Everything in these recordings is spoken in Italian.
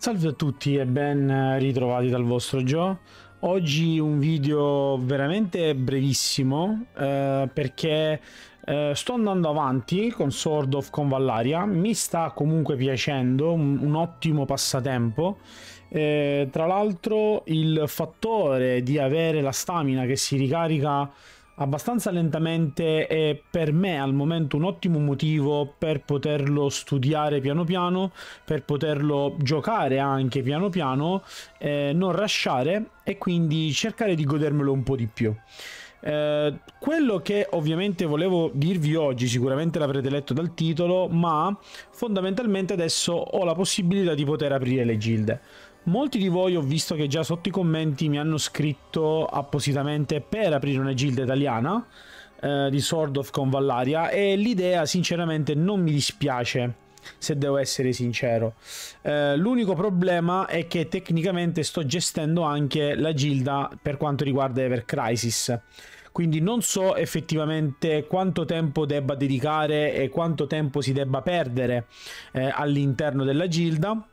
Salve a tutti e ben ritrovati dal vostro Gio. Oggi un video veramente brevissimo eh, perché eh, sto andando avanti con Sword of Convallaria, mi sta comunque piacendo, un, un ottimo passatempo. Eh, tra l'altro il fattore di avere la stamina che si ricarica abbastanza lentamente è per me al momento un ottimo motivo per poterlo studiare piano piano, per poterlo giocare anche piano piano, eh, non rasciare e quindi cercare di godermelo un po' di più. Eh, quello che ovviamente volevo dirvi oggi, sicuramente l'avrete letto dal titolo, ma fondamentalmente adesso ho la possibilità di poter aprire le gilde. Molti di voi ho visto che già sotto i commenti mi hanno scritto appositamente per aprire una gilda italiana eh, di Sword of Convallaria e l'idea sinceramente non mi dispiace se devo essere sincero. Eh, l'unico problema è che tecnicamente sto gestendo anche la gilda per quanto riguarda Ever Crisis. Quindi non so effettivamente quanto tempo debba dedicare e quanto tempo si debba perdere eh, all'interno della gilda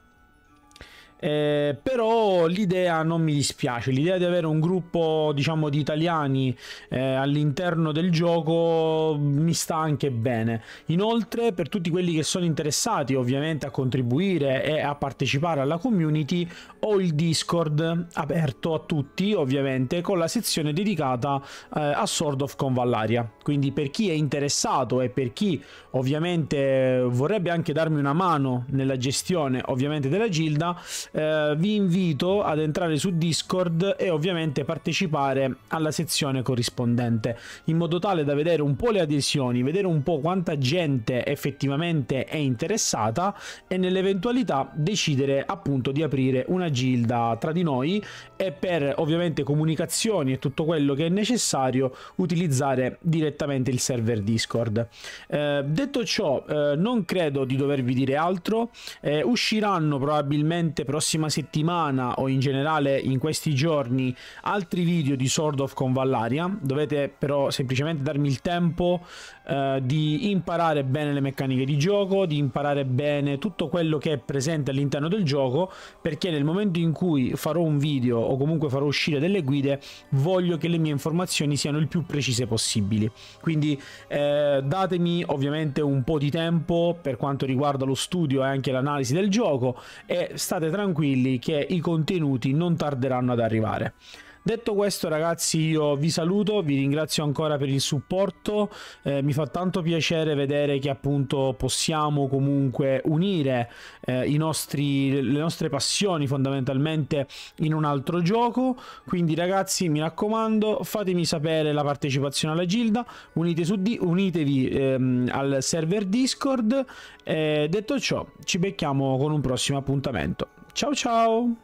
eh, però l'idea non mi dispiace, l'idea di avere un gruppo diciamo di italiani eh, all'interno del gioco mi sta anche bene. Inoltre per tutti quelli che sono interessati ovviamente a contribuire e a partecipare alla community ho il Discord aperto a tutti ovviamente con la sezione dedicata eh, a Sword of Convallaria. Quindi per chi è interessato e per chi ovviamente vorrebbe anche darmi una mano nella gestione ovviamente della gilda eh, vi invito ad entrare su Discord e ovviamente partecipare alla sezione corrispondente in modo tale da vedere un po' le adesioni, vedere un po' quanta gente effettivamente è interessata e nell'eventualità decidere appunto di aprire una gilda tra di noi e per ovviamente comunicazioni e tutto quello che è necessario utilizzare direttamente il server Discord. Eh, detto ciò, eh, non credo di dovervi dire altro, eh, usciranno probabilmente prossima settimana o in generale in questi giorni altri video di Sword of Convallaria, dovete però semplicemente darmi il tempo eh, di imparare bene le meccaniche di gioco, di imparare bene tutto quello che è presente all'interno del gioco, perché nel momento in cui farò un video o comunque farò uscire delle guide, voglio che le mie informazioni siano il più precise possibili. Quindi eh, datemi ovviamente un po' di tempo per quanto riguarda lo studio e anche l'analisi del gioco e state tranquilli tranquilli che i contenuti non tarderanno ad arrivare. Detto questo ragazzi io vi saluto, vi ringrazio ancora per il supporto, eh, mi fa tanto piacere vedere che appunto possiamo comunque unire eh, nostri, le nostre passioni fondamentalmente in un altro gioco, quindi ragazzi mi raccomando fatemi sapere la partecipazione alla gilda, unite di, unitevi ehm, al server Discord, eh, detto ciò ci becchiamo con un prossimo appuntamento. Ciao ciao!